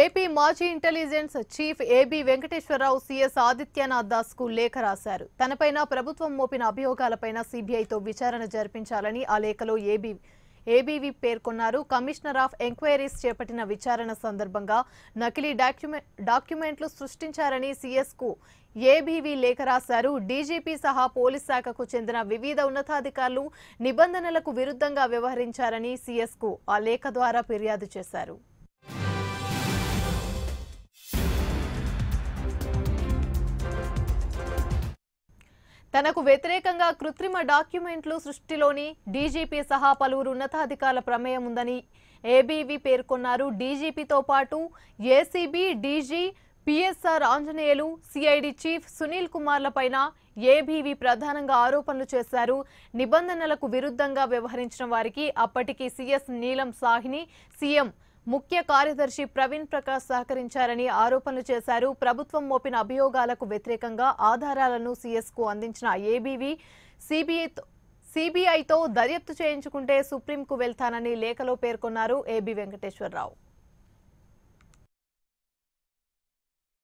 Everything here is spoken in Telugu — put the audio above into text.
ఏపీ మాజీ intelligence chief AB Venkateswararao CS Adityanath Das కు లేఖ రాశారు తనపైన ప్రభుత్వం మోపిన అభియోగాలపైన సిబిఐతో విచారణ జరిపించాలని ఆ లేఖలో ఏబీ ఏబీవి పేర్కొన్నారు కమిషనర్ ఆఫ్ ఎంక్వైరీస్ చేపట్టిన విచారణ సందర్భంగా నకిలీ డాక్యుమెంట్లు సృష్టించారని కు ఏబీవీ లేఖ రాశారు డీజీపీ సహా పోలీస్ శాఖకు చెందిన వివిధ ఉన్నతాధికారులు నిబంధనలకు విరుద్ధంగా వ్యవహరించారని కు ఆ లేఖ ద్వారా ఫిర్యాదు చేశారు తనకు వ్యతిరేకంగా కృత్రిమ డాక్యుమెంట్లు సృష్టిలోని డీజీపీ సహా పలువురు ఉన్నతాధికారుల ప్రమేయం ఉందని ఏబీవీ పేర్కొన్నారు డీజీపీతో పాటు ACB DG PSR Anjaneyulu CID chief Sunil పైన ఏబీవీ ప్రధానంగా ఆరోపణలు చేశారు నిబంధనలకు విరుద్ధంగా వ్యవహరించిన వారికి అప్పటికి సీఎస్ నీలం సాహిని సీఎం ముఖ్య కార్యదర్శి ప్రవీణ్ ప్రకాష్ సహకరించారని ఆరోపణలు చేశారు ప్రభుత్వం మోపిన అభియోగాలకు వ్యతిరేకంగా ఆధారాలను సీఎస్కు అందించిన ఏబీవీ సిబిఐతో దర్యాప్తు చేయించుకుంటే సుప్రీంకు వెళ్తానని లేఖలో పేర్కొన్నారు ఏబీ వెంకటేశ్వరరావు